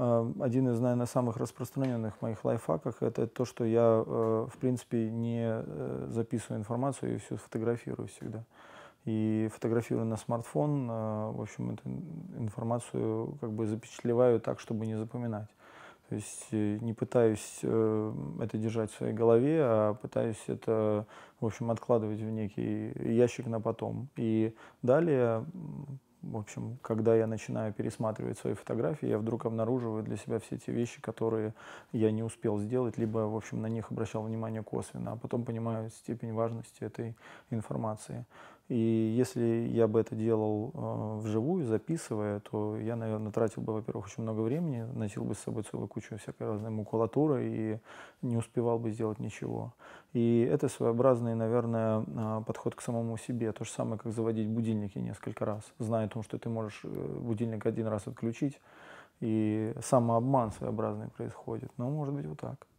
Э, один из, наверное, самых распространенных моих лайфхаков – это то, что я, э, в принципе, не э, записываю информацию и все фотографирую всегда. И фотографирую на смартфон, в общем, эту информацию как бы запечатлеваю так, чтобы не запоминать. То есть не пытаюсь это держать в своей голове, а пытаюсь это, в общем, откладывать в некий ящик на потом. И далее в общем, когда я начинаю пересматривать свои фотографии, я вдруг обнаруживаю для себя все те вещи, которые я не успел сделать, либо, в общем, на них обращал внимание косвенно, а потом понимаю степень важности этой информации. И если я бы это делал э, вживую, записывая, то я, наверное, тратил бы, во-первых, очень много времени, носил бы с собой целую кучу всякой разной макулатуры и не успевал бы сделать ничего. И это своеобразный, наверное, а, подход к самому себе. То же самое, как заводить будильники несколько раз, зная о том, что ты можешь э, будильник один раз отключить, и самообман своеобразный происходит. Но, ну, может быть, вот так.